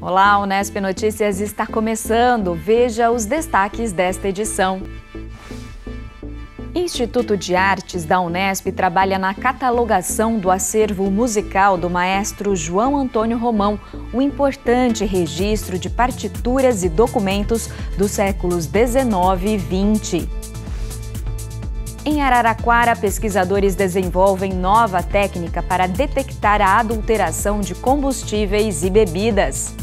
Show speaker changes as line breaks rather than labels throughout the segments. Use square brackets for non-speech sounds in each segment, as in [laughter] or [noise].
Olá, Unesp Notícias está começando. Veja os destaques desta edição. Instituto de Artes da Unesp trabalha na catalogação do acervo musical do maestro João Antônio Romão, um importante registro de partituras e documentos dos séculos 19 e 20. Em Araraquara, pesquisadores desenvolvem nova técnica para detectar a adulteração de combustíveis e bebidas.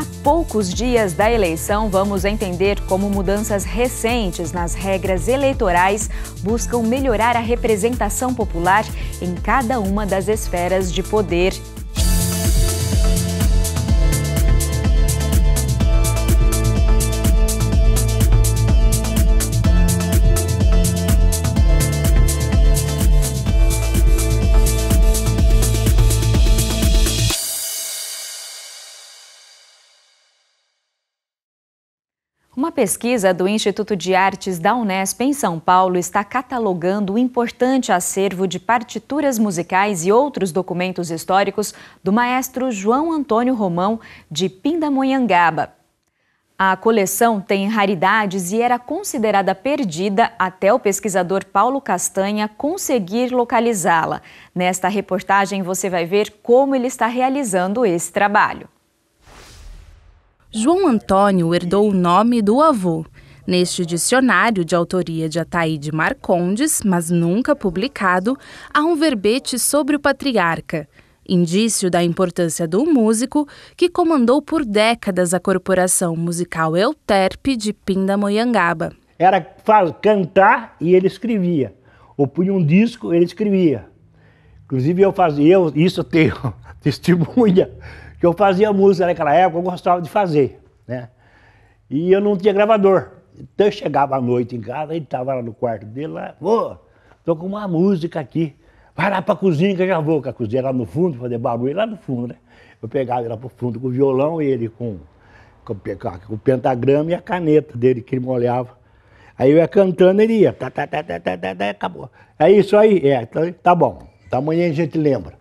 Há poucos dias da eleição, vamos entender como mudanças recentes nas regras eleitorais buscam melhorar a representação popular em cada uma das esferas de poder Uma pesquisa do Instituto de Artes da Unesp em São Paulo está catalogando o importante acervo de partituras musicais e outros documentos históricos do maestro João Antônio Romão de Pindamonhangaba. A coleção tem raridades e era considerada perdida até o pesquisador Paulo Castanha conseguir localizá-la. Nesta reportagem você vai ver como ele está realizando esse trabalho.
João Antônio herdou o nome do avô. Neste dicionário, de autoria de Ataíde Marcondes, mas nunca publicado, há um verbete sobre o patriarca, indício da importância do músico que comandou por décadas a corporação musical Euterpe de Pindamonhangaba.
Era cantar e ele escrevia. Ou punha um disco, ele escrevia. Inclusive eu fazia, eu, isso eu tenho [laughs] testemunha que eu fazia música naquela época, eu gostava de fazer, né? E eu não tinha gravador. Então eu chegava à noite em casa, ele estava lá no quarto dele, lá, ô, tô com uma música aqui, vai lá para a cozinha que eu já vou, que a cozinha lá no fundo, fazer barulho lá no fundo, né? Eu pegava ele lá o fundo com o violão e ele com, com, com o pentagrama e a caneta dele que ele molhava. Aí eu ia cantando, ele ia, tá, tá, tá, tá, tá, tá, tá acabou. É isso aí, é, tá, tá bom, tá amanhã a gente lembra.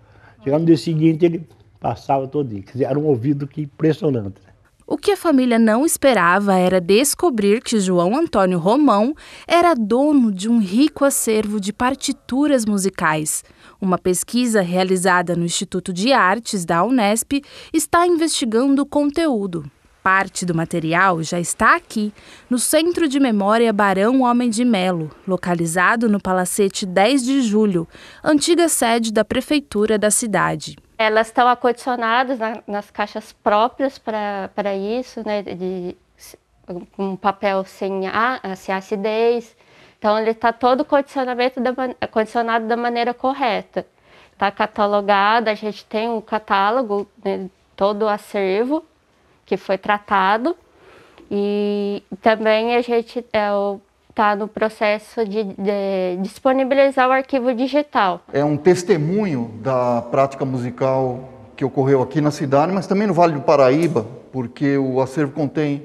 Chegando no dia seguinte, ele passava todinho. Quer dizer, era um ouvido que impressionante. Né?
O que a família não esperava era descobrir que João Antônio Romão era dono de um rico acervo de partituras musicais. Uma pesquisa realizada no Instituto de Artes da Unesp está investigando o conteúdo. Parte do material já está aqui, no Centro de Memória Barão Homem de Melo, localizado no Palacete 10 de Julho, antiga sede da prefeitura da cidade.
Elas estão acondicionadas na, nas caixas próprias para isso, né? De, um papel sem, a, sem acidez. Então ele está todo condicionamento da, condicionado da maneira correta. Está catalogado, a gente tem um catálogo, né, todo o acervo que foi tratado. E também a gente, é, o está no processo de, de, disponibilizar o arquivo digital.
É um testemunho da prática musical que ocorreu aqui na cidade, mas também no Vale do Paraíba, porque o acervo contém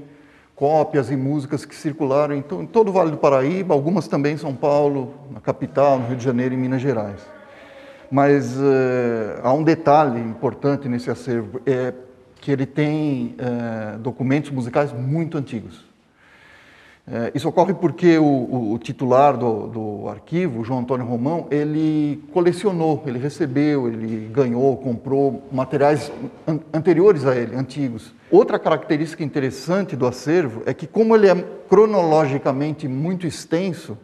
cópias e músicas que circularam em, to em todo o Vale do Paraíba, algumas também em São Paulo, na capital, no Rio de Janeiro e Minas Gerais. Mas eh, há um detalhe importante nesse acervo, é que ele tem eh, documentos musicais muito antigos. É, isso ocorre porque o, o, o titular do, do, arquivo, João Antônio Romão, ele colecionou, ele recebeu, ele ganhou, comprou materiais an anteriores a ele, antigos. Outra característica interessante do acervo é que, como ele é cronologicamente muito extenso,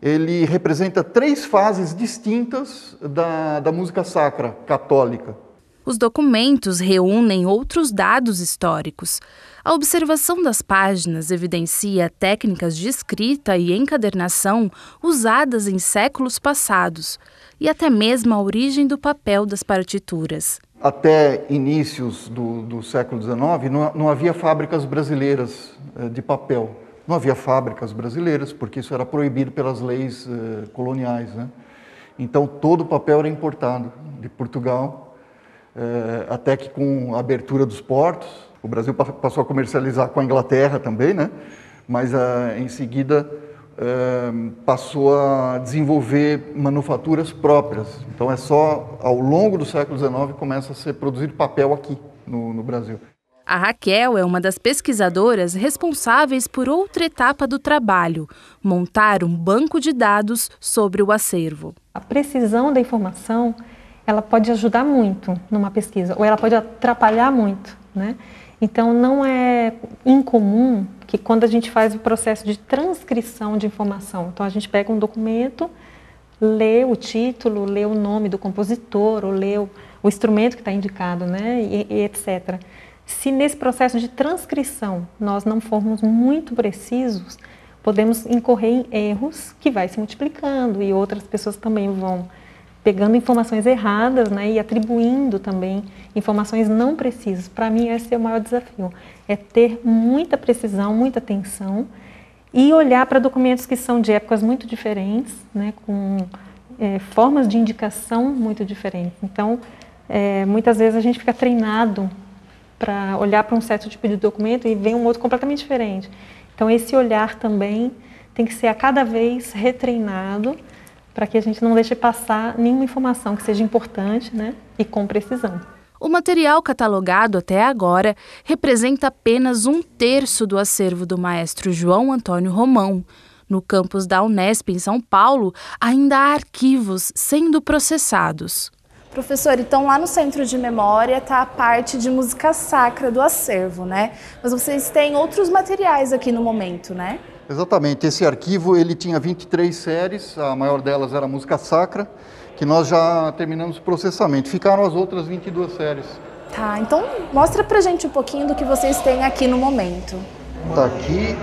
ele representa três fases distintas da, da música sacra católica.
Os documentos reúnem outros dados históricos a observação das páginas evidencia técnicas de escrita e encadernação usadas em séculos passados e até mesmo a origem do papel das partituras.
Até inícios do, do século XIX, não, não, havia fábricas brasileiras eh, de papel. Não havia fábricas brasileiras, porque isso era proibido pelas leis eh, coloniais. Né? Então, todo o papel era importado de Portugal, eh, até que com a abertura dos portos, o Brasil passou a comercializar com a Inglaterra também, né? mas ah, em seguida eh, passou a desenvolver manufaturas próprias. Então é só ao longo do século XIX começa a ser produzido papel aqui no, no Brasil.
A Raquel é uma das pesquisadoras responsáveis por outra
etapa do trabalho, montar um banco de dados sobre o acervo. A precisão da informação, ela pode ajudar muito numa pesquisa, ou ela pode atrapalhar muito, né? Então, não é incomum que quando a gente faz o processo de transcrição de informação, então a gente pega um documento, lê o título, lê o nome do compositor, ou lê o, o instrumento que está indicado, né, e, e etc. Se nesse processo de transcrição nós não formos muito precisos, podemos incorrer em erros que vai se multiplicando e outras pessoas também vão pegando informações erradas né, e atribuindo também informações não precisas. Para mim, esse é o maior desafio: é ter muita precisão, muita atenção e olhar para documentos que são de épocas muito diferentes, né, com é, formas de indicação muito diferentes. Então, é, muitas vezes a gente fica treinado para olhar para um certo tipo de documento e vem um outro completamente diferente. Então, esse olhar também tem que ser a cada vez retreinado para que a gente não deixe passar nenhuma informação que seja importante né, e com precisão. O material
catalogado até agora representa apenas um terço do acervo do maestro João Antônio Romão. No campus da Unesp, em São Paulo, ainda há arquivos sendo processados. Professor, então lá no centro de memória está a parte de música sacra do acervo, né? Mas vocês têm outros materiais aqui no momento, né?
Exatamente, esse arquivo ele tinha 23 séries, a maior delas era música sacra, que nós já terminamos o processamento. Ficaram as outras 22 séries.
Tá, então mostra pra gente um pouquinho do que vocês têm aqui no momento.
Tá aqui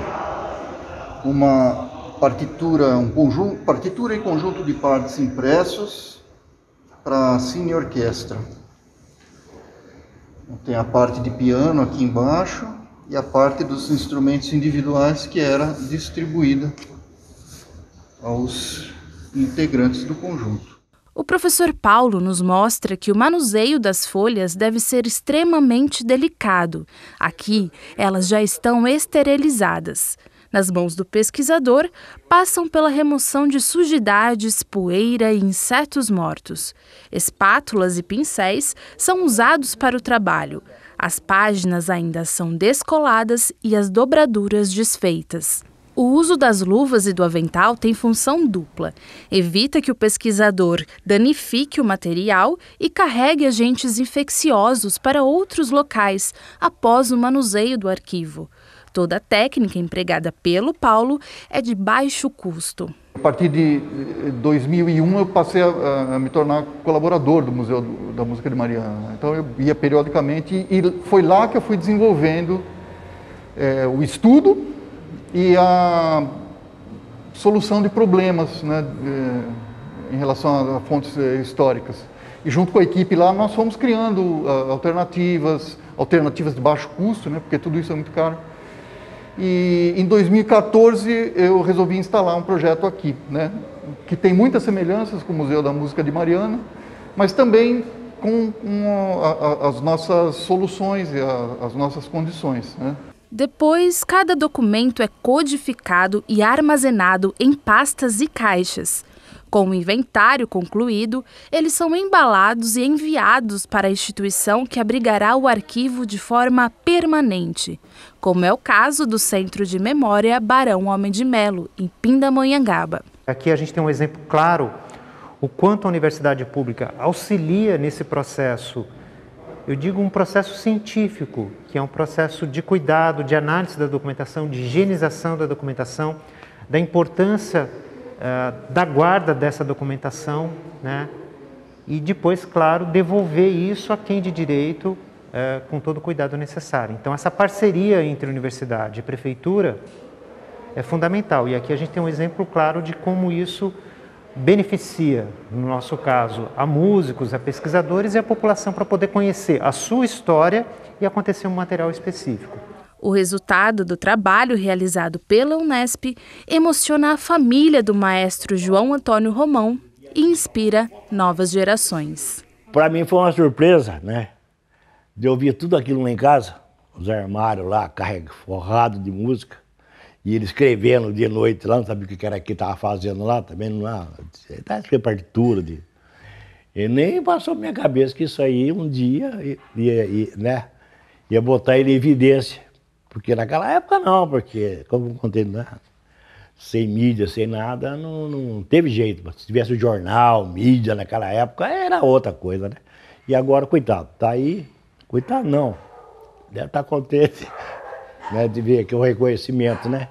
uma partitura, um conjunto, partitura e conjunto de partes impressos para cine orquestra. Tem a parte de piano aqui embaixo e a parte dos instrumentos individuais que era distribuída aos integrantes do conjunto.
O professor Paulo nos mostra que o manuseio das folhas deve ser extremamente delicado. Aqui, elas já estão esterilizadas. Nas mãos do pesquisador, passam pela remoção de sujidades, poeira e insetos mortos. Espátulas e pincéis são usados para o trabalho. As páginas ainda são descoladas e as dobraduras desfeitas. O uso das luvas e do avental tem função dupla. Evita que o pesquisador danifique o material e carregue agentes infecciosos para outros locais após o manuseio do arquivo. Toda a técnica empregada pelo Paulo é de baixo custo.
A partir de 2001 eh, eu passei a, a me tornar colaborador do Museu da Música de Mariana. Então eu ia periodicamente e foi lá que eu fui desenvolvendo é, o estudo e a solução de problemas né, eh, em relação a fontes históricas. E junto com a equipe lá, nós fomos criando ah, alternativas, alternativas de baixo custo, né, porque tudo isso é muito caro. E em 2014 eu resolvi instalar um projeto aqui, né? que tem muitas semelhanças com o Museu da Música de Mariana, mas também com, com a, a, as nossas soluções e a, as nossas condições. Né?
Depois, cada documento é codificado e armazenado em pastas e caixas. Com o inventário concluído, eles são embalados e enviados para a instituição que abrigará o arquivo de forma permanente, como é o caso do Centro de Memória Barão Homem de Melo, em Pindamonhangaba.
Aqui a gente tem um exemplo claro o quanto a universidade pública auxilia nesse processo. Eu digo um processo científico, que é um processo de cuidado, de análise da documentação, de higienização da documentação, da importância uh, da guarda dessa documentação, né? e depois, claro, devolver isso a quem de direito é, com todo o cuidado necessário. Então, essa parceria entre universidade e prefeitura é fundamental. E aqui a gente tem um exemplo claro de como isso beneficia, no nosso caso, a músicos, a pesquisadores e a população para poder conhecer a sua história e acontecer um material específico.
O resultado do trabalho realizado pela Unesp emociona a família do maestro João Antônio Romão e inspira novas gerações.
Para mim foi uma surpresa, né? de ouvir tudo aquilo lá em casa, os armários lá, carregado forrado de música, e ele escrevendo de noite lá, não sabia o que era que estava fazendo lá, também não lá, é, tá escrevendo partitura de. E nem passou minha cabeça que isso aí um dia ia, ia, né, ia botar ele em evidência. Porque naquela época não, porque, como eu contei, né, sem mídia, sem nada, não, não teve jeito. Se tivesse jornal, mídia naquela época, era outra coisa, né? E agora, coitado, tá aí Coitado não. Deve estar tá contente [laughs] né, de ver aqui o reconhecimento, né?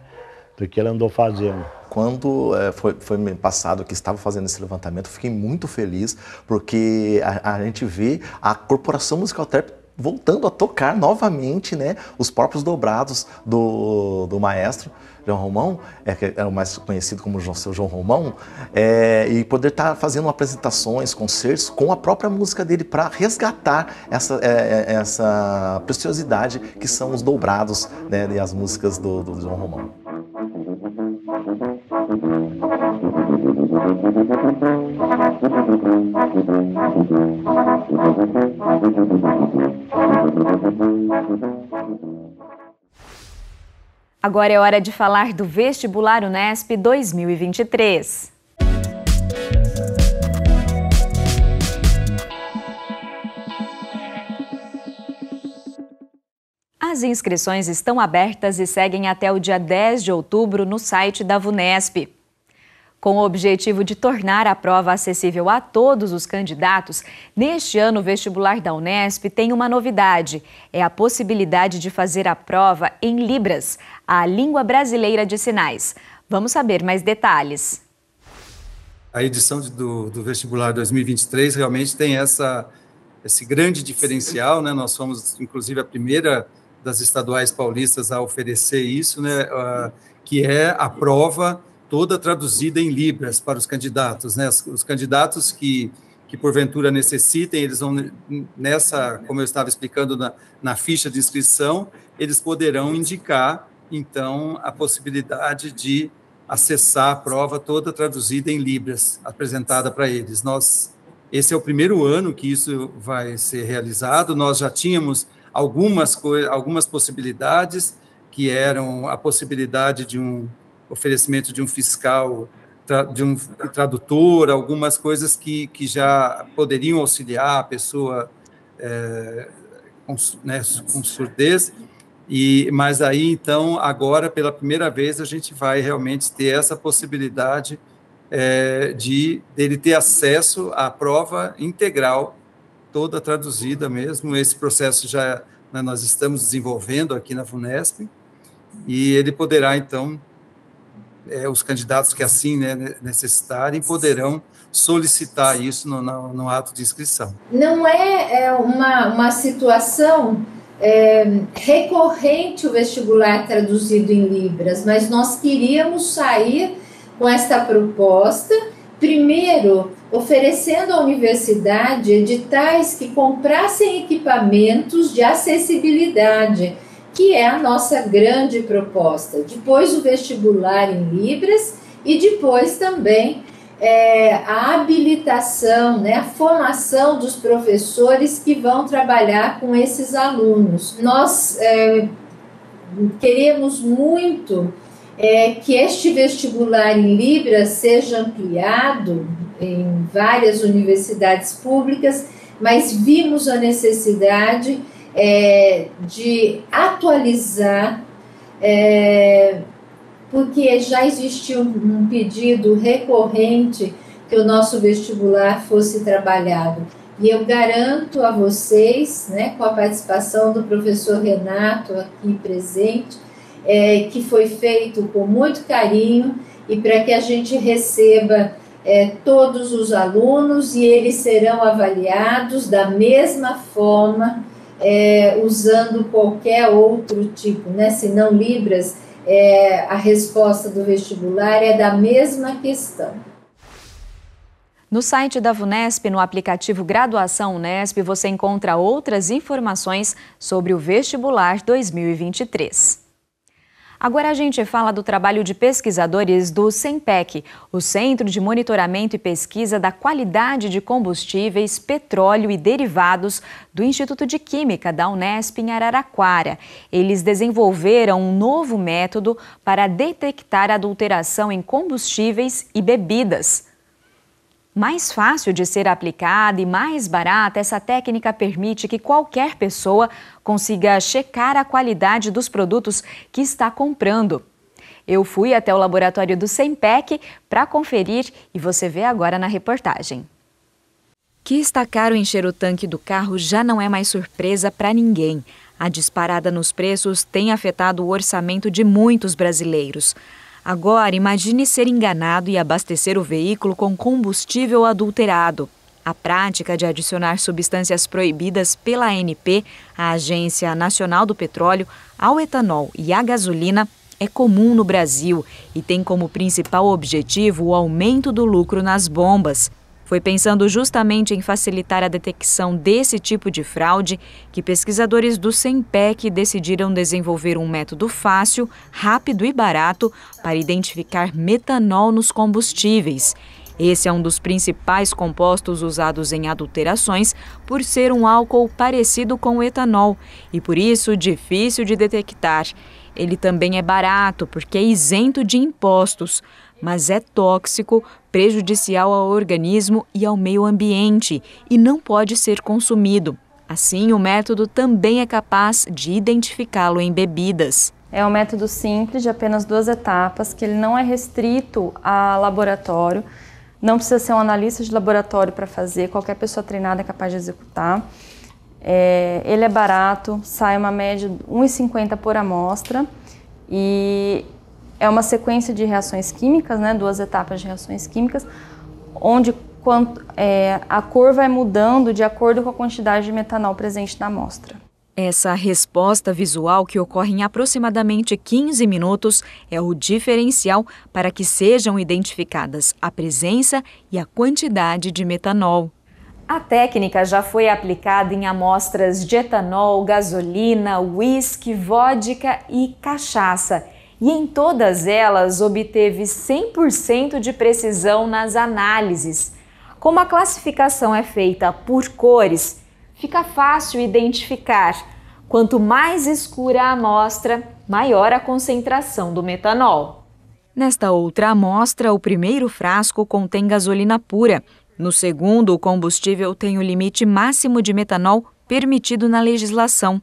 Do que ela andou fazendo.
Quando é, foi, foi passado que estava fazendo esse levantamento, fiquei muito feliz, porque a, a gente vê a Corporação Musical Therapy voltando a tocar novamente, né? Os próprios dobrados do, do maestro. João Romão, é, que era o mais conhecido como João, seu João Romão, é, e poder estar tá fazendo apresentações, concertos com a própria música dele para resgatar essa, é, é, essa preciosidade que são os dobrados né, e as músicas do, do João Romão.
Agora é hora de falar do vestibular Unesp 2023. As inscrições estão abertas e seguem até o dia 10 de outubro no site da VUNESP. Com o objetivo de tornar a prova acessível a todos os candidatos, neste ano o vestibular da Unesp tem uma novidade: é a possibilidade de fazer a prova em Libras, a língua brasileira de sinais. Vamos saber mais detalhes.
A edição do, do vestibular 2023 realmente tem essa, esse grande diferencial, né? Nós fomos, inclusive, a primeira das estaduais paulistas a oferecer isso, né? Uh, que é a prova toda traduzida em libras para os candidatos, né? Os candidatos que que porventura necessitem, eles vão nessa, como eu estava explicando na, na ficha de inscrição, eles poderão indicar então a possibilidade de acessar a prova toda traduzida em libras, apresentada para eles. Nós esse é o primeiro ano que isso vai ser realizado. Nós já tínhamos algumas algumas possibilidades que eram a possibilidade de um oferecimento de um fiscal de um tradutor, algumas coisas que, que já poderiam auxiliar a pessoa é, com, né, com surdez, e, mas aí, então, agora, pela primeira vez, a gente vai realmente ter essa possibilidade é, de ele ter acesso à prova integral, toda traduzida mesmo. Esse processo já né, nós estamos desenvolvendo aqui na FUNESP, e ele poderá, então, é, os candidatos que assim né, necessitarem poderão solicitar isso no, no, no, ato de inscrição.
Não é, é uma, uma situação é, recorrente o vestibular traduzido em Libras, mas nós queríamos sair com esta proposta, primeiro oferecendo à universidade editais que comprassem equipamentos de acessibilidade, que é a nossa grande proposta. Depois o vestibular em Libras e depois também é, a habilitação, né, a formação dos professores que vão trabalhar com esses alunos. Nós é, queremos muito é, que este vestibular em Libras seja ampliado em várias universidades públicas, mas vimos a necessidade é, de atualizar é, porque já existia um, um pedido recorrente que o nosso vestibular fosse trabalhado. E eu garanto a vocês, né, com a participação do professor Renato aqui presente, é, que foi feito com muito carinho e para que a gente receba é, todos os alunos e eles serão avaliados da mesma forma, é, usando qualquer outro tipo, né, se não Libras é, a resposta do vestibular é da mesma questão.
No site da VUNESP, no aplicativo Graduação Unesp, você encontra outras informações sobre o vestibular 2023. Agora a gente fala do trabalho de pesquisadores do CEMPEC, o Centro de Monitoramento e Pesquisa da Qualidade de Combustíveis, Petróleo e Derivados do Instituto de Química da Unesp em Araraquara. Eles desenvolveram um novo método para detectar adulteração em combustíveis e bebidas. Mais fácil de ser aplicada e mais barata, essa técnica permite que qualquer pessoa consiga checar a qualidade dos produtos que está comprando. Eu fui até o laboratório do Sempec para conferir e você vê agora na reportagem. Que está caro encher o tanque do carro já não é mais surpresa para ninguém. A disparada nos preços tem afetado o orçamento de muitos brasileiros. Agora, imagine ser enganado e abastecer o veículo com combustível adulterado. A prática de adicionar substâncias proibidas pela ANP, a Agência Nacional do Petróleo, ao etanol e à gasolina é comum no Brasil e tem como principal objetivo o aumento do lucro nas bombas. Foi pensando justamente em facilitar a detecção desse tipo de fraude que pesquisadores do SEMPEC decidiram desenvolver um método fácil, rápido e barato para identificar metanol nos combustíveis. Esse é um dos principais compostos usados em adulterações por ser um álcool parecido com o etanol e por isso difícil de detectar. Ele também é barato porque é isento de impostos mas é tóxico, prejudicial ao organismo e ao meio ambiente e não pode ser consumido. Assim, o método também é capaz de identificá-lo em bebidas. É um método simples, de apenas duas etapas, que ele não é restrito a laboratório. Não precisa ser um analista de laboratório para fazer, qualquer pessoa treinada é capaz de executar. É, ele é barato, sai uma média de 1,50 por amostra e é uma sequência de reações químicas, né, duas etapas de reações químicas, onde quanto, é, a cor vai mudando de acordo com a quantidade de metanol presente na amostra. Essa resposta visual, que ocorre em aproximadamente 15 minutos, é o diferencial para que sejam identificadas a presença e a quantidade de metanol. A técnica já foi aplicada em amostras de etanol, gasolina, uísque, vodka e cachaça e em todas elas obteve 100% de precisão nas análises. Como a classificação é feita por cores, fica fácil identificar. Quanto mais escura a amostra, maior a concentração do metanol. Nesta outra amostra, o primeiro frasco contém gasolina pura. No segundo, o combustível tem o limite máximo de metanol permitido na legislação.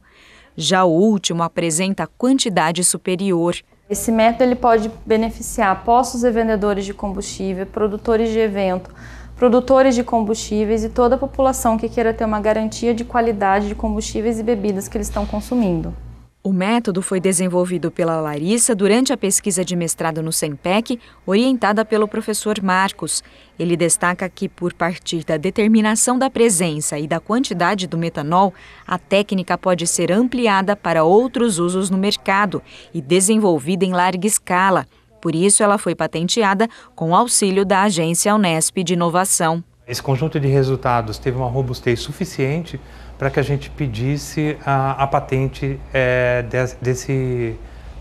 Já o último apresenta quantidade superior. Esse método ele pode beneficiar postos e vendedores de combustível, produtores de evento, produtores de combustíveis e toda a população que queira ter uma garantia de qualidade de combustíveis e bebidas que eles estão consumindo. O método foi desenvolvido pela Larissa durante a pesquisa de mestrado no SEMPEC, orientada pelo professor Marcos. Ele destaca que, por partir da determinação da presença e da quantidade do metanol, a técnica pode ser ampliada para outros usos no mercado e desenvolvida em larga escala. Por isso, ela foi patenteada com auxílio da agência Unesp de Inovação.
Esse conjunto de resultados teve uma robustez suficiente para que a gente pedisse a, a patente é, des, desse,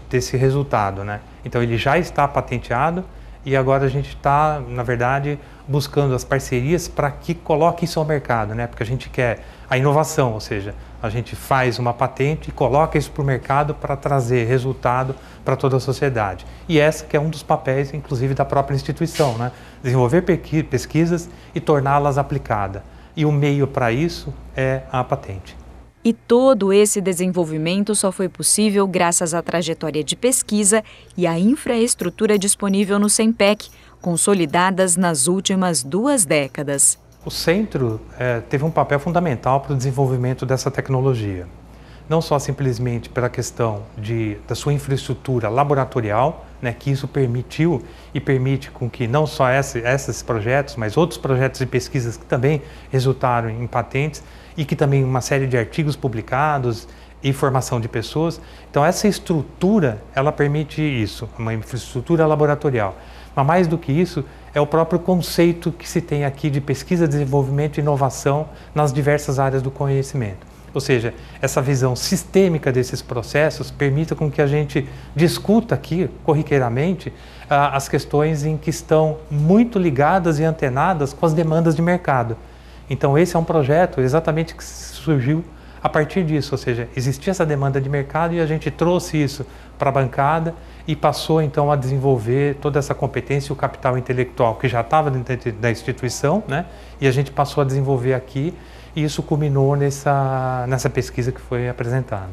desse resultado. Né? Então ele já está patenteado e agora a gente está, na verdade, buscando as parcerias para que coloque isso ao mercado, né? porque a gente quer a inovação, ou seja, a gente faz uma patente e coloca isso para o mercado para trazer resultado para toda a sociedade. E esse que é um dos papéis, inclusive, da própria instituição, né? desenvolver pesquisas e torná-las aplicadas. E o meio para isso é a patente.
E todo esse desenvolvimento só foi possível graças à trajetória de pesquisa e à infraestrutura disponível no SEMPEC, consolidadas nas últimas duas décadas.
O centro é, teve um papel fundamental para o desenvolvimento dessa tecnologia não só simplesmente pela questão de, da sua infraestrutura laboratorial, né, que isso permitiu e permite com que não só esse, esses projetos, mas outros projetos de pesquisas que também resultaram em patentes e que também uma série de artigos publicados e formação de pessoas. Então essa estrutura, ela permite isso, uma infraestrutura laboratorial. Mas mais do que isso, é o próprio conceito que se tem aqui de pesquisa, desenvolvimento e inovação nas diversas áreas do conhecimento. Ou seja, essa visão sistêmica desses processos permita com que a gente discuta aqui, corriqueiramente, ah, as questões em que estão muito ligadas e antenadas com as demandas de mercado. Então, esse é um projeto exatamente que surgiu a partir disso, ou seja, existia essa demanda de mercado e a gente trouxe isso para a bancada e passou então a desenvolver toda essa competência e o capital intelectual que já estava dentro da instituição, né? E a gente passou a desenvolver aqui e isso culminou nessa, nessa pesquisa que foi apresentada.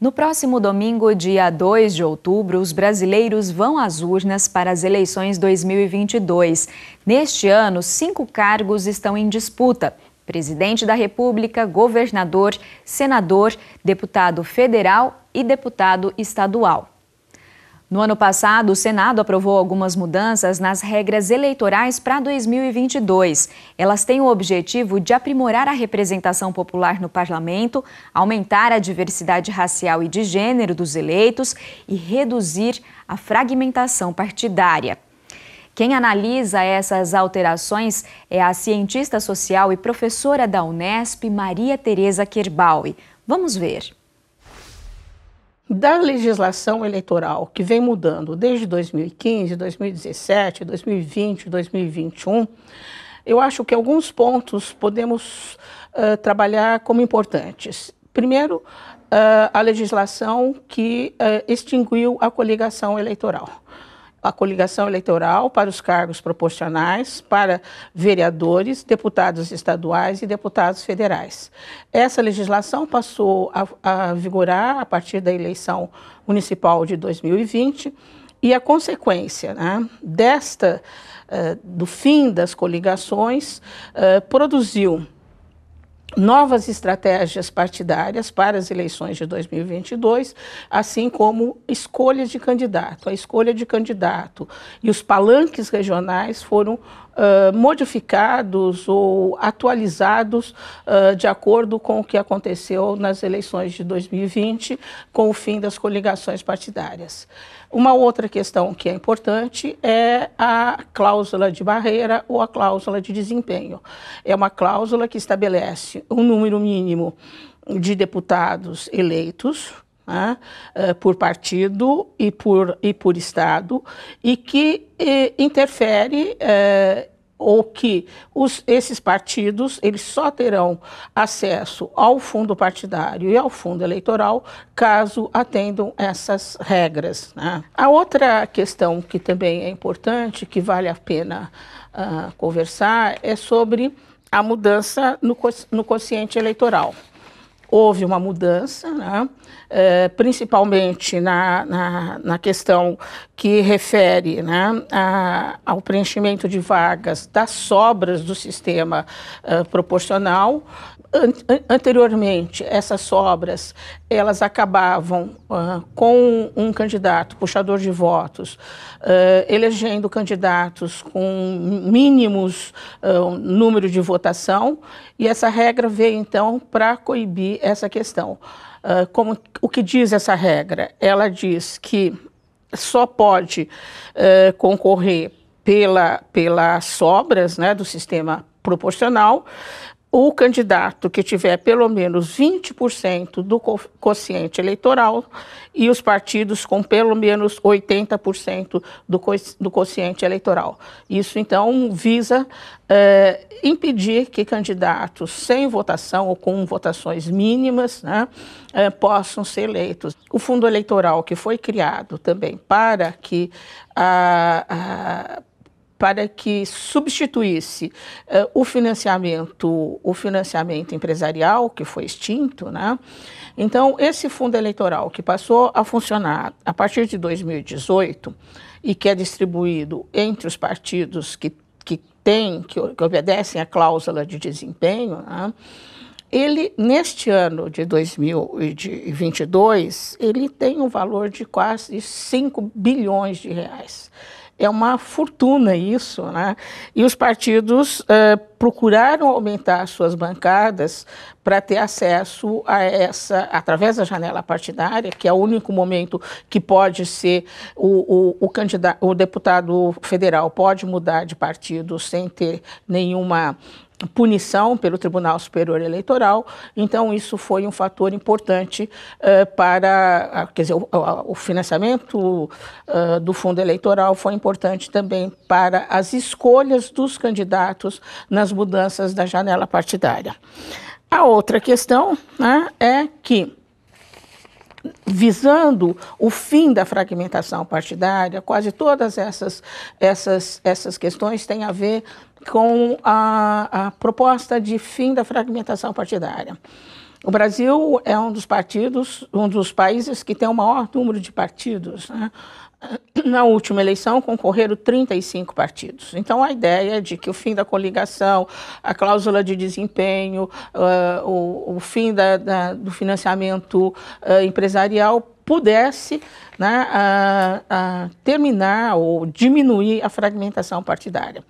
No próximo domingo, dia 2 de outubro, os brasileiros vão às urnas para as eleições 2022. Neste ano, cinco cargos estão em disputa presidente da República, governador, senador, deputado federal e deputado estadual. No ano passado, o Senado aprovou algumas mudanças nas regras eleitorais para 2022. Elas têm o objetivo de aprimorar a representação popular no parlamento, aumentar a diversidade racial e de gênero dos eleitos e reduzir a fragmentação partidária. Quem analisa essas alterações é a cientista social e professora da Unesp, Maria Tereza Kerbaui.
Vamos ver. Da legislação eleitoral que vem mudando desde 2015, 2017, 2020, 2021, eu acho que alguns pontos podemos uh, trabalhar como importantes. Primeiro, uh, a legislação que uh, extinguiu a coligação eleitoral a coligação eleitoral para os cargos proporcionais para vereadores, deputados estaduais e deputados federais. Essa legislação passou a, a vigorar a partir da eleição municipal de 2020 e a consequência né, desta uh, do fim das coligações uh, produziu novas estratégias partidárias para as eleições de 2022, assim como escolhas de candidato. A escolha de candidato e os palanques regionais foram modificados ou atualizados uh, de acordo com o que aconteceu nas eleições de 2020, com o fim das coligações partidárias. Uma outra questão que é importante é a cláusula de barreira ou a cláusula de desempenho. É uma cláusula que estabelece um número mínimo de deputados eleitos né, eh, por partido e por, e por Estado, e que e, eh, interfere é, ou que os, esses partidos eles só terão acesso ao fundo partidário e ao fundo eleitoral caso atendam essas regras. Né? A outra questão que também é importante, que vale a pena uh, conversar, é sobre a mudança no, no, consciente eleitoral. Houve uma mudança, né? Eh, principalmente na, na, na, questão que refere né, a, ao preenchimento de vagas das sobras do sistema eh, proporcional. An anteriormente, essas sobras elas acabavam uh, com um candidato puxador de votos, uh, elegendo candidatos com mínimos uh, número de votação, e essa regra veio então para coibir essa questão. Ah, como, o que diz essa regra? Ela diz que só pode uh, concorrer pela, pelas sobras né, do sistema proporcional o candidato que tiver pelo menos 20% do quociente eleitoral e os partidos com pelo menos 80% do, do quociente eleitoral. Isso, então, visa é, impedir que candidatos sem votação ou com votações mínimas né, é, possam ser eleitos. O fundo eleitoral que foi criado também para que a, a para que substituísse uh, o financiamento o financiamento empresarial que foi extinto, né? Então esse fundo eleitoral que passou a funcionar a partir de 2018 e que é distribuído entre os partidos que que têm que, que obedecem à cláusula de desempenho, né? ele neste ano de 2022 ele tem um valor de quase 5 bilhões de reais é uma fortuna isso, né? E os partidos eh, procuraram aumentar suas bancadas para ter acesso a essa, através da janela partidária, que é o único momento que pode ser o, o, o candidato, o deputado federal pode mudar de partido sem ter nenhuma punição pelo Tribunal Superior Eleitoral, então isso foi um fator importante eh, para, ah, quer dizer, o, o financiamento uh, do fundo eleitoral foi importante também para as escolhas dos candidatos nas mudanças da janela partidária. A outra questão né, é que visando o fim da fragmentação partidária, quase todas essas, essas, essas questões têm a ver com a, a proposta de fim da fragmentação partidária. O Brasil é um dos partidos, um dos países que tem o maior número de partidos. Né? Na última eleição concorreram 35 partidos. Então, a ideia de que o fim da coligação, a cláusula de desempenho, uh, o, o, fim da, da, do financiamento uh, empresarial pudesse né, uh, terminar ou diminuir a fragmentação partidária.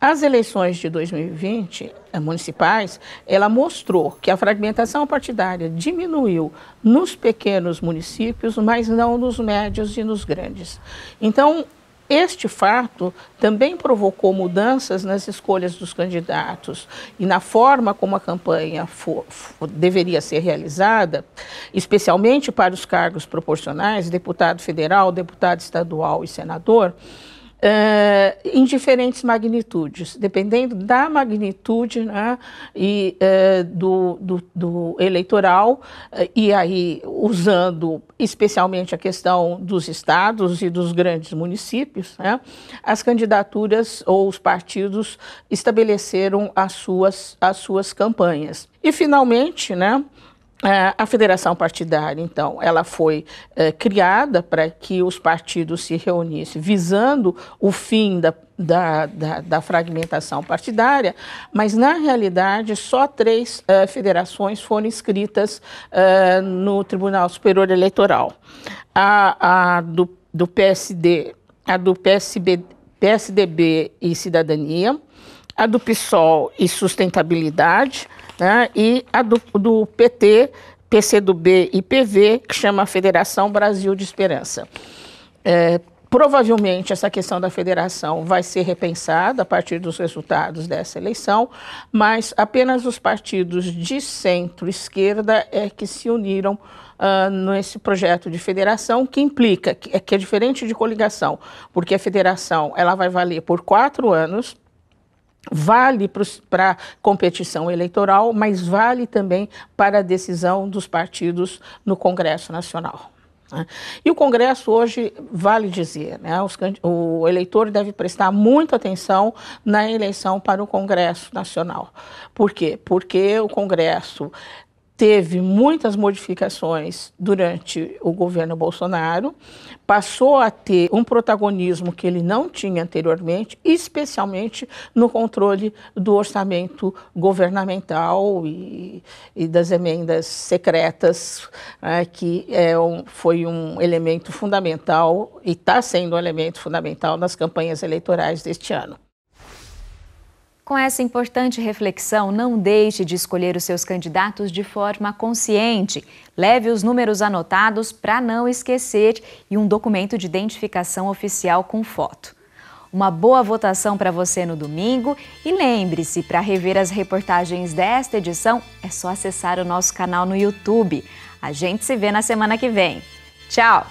As eleições de 2020 eh, municipais, ela mostrou que a fragmentação partidária diminuiu nos pequenos municípios, mas não nos médios e nos grandes. Então, este fato também provocou mudanças nas escolhas dos candidatos e na forma como a campanha for, for, deveria ser realizada, especialmente para os cargos proporcionais, deputado federal, deputado estadual e senador em diferentes magnitudes, dependendo da magnitude né, e, do, do, do, eleitoral, e aí usando especialmente a questão dos estados e dos grandes municípios, né, as candidaturas ou os partidos estabeleceram as suas, as suas campanhas. E, finalmente, né, é, a federação partidária, então, ela foi é, criada para que os partidos se reunissem, visando o fim da, da, da, da fragmentação partidária, mas, na realidade, só três é, federações foram inscritas é, no Tribunal Superior Eleitoral. A, a do, do, PSD, a do PSB, PSDB e Cidadania, a do PSOL e Sustentabilidade, né, e a do, do PT, PCdoB e PV, que chama Federação Brasil de Esperança. É, provavelmente essa questão da federação vai ser repensada a partir dos resultados dessa eleição, mas apenas os partidos de centro-esquerda é que se uniram uh, nesse projeto de federação, que implica que é, que é diferente de coligação, porque a federação ela vai valer por quatro anos vale para a competição eleitoral, mas vale também para a decisão dos partidos no Congresso Nacional. Né? E o Congresso hoje, vale dizer, né, os, o eleitor deve prestar muita atenção na eleição para o Congresso Nacional. Por quê? Porque o Congresso teve muitas modificações durante o governo Bolsonaro, passou a ter um protagonismo que ele não tinha anteriormente, especialmente no controle do orçamento governamental e, e das emendas secretas, né, que é um, foi um elemento fundamental e está sendo um elemento fundamental nas campanhas eleitorais deste ano. Com essa
importante reflexão, não deixe de escolher os seus candidatos de forma consciente. Leve os números anotados para não esquecer e um documento de identificação oficial com foto. Uma boa votação para você no domingo e lembre-se, para rever as reportagens desta edição, é só acessar o nosso canal no YouTube. A gente se vê na semana que vem. Tchau!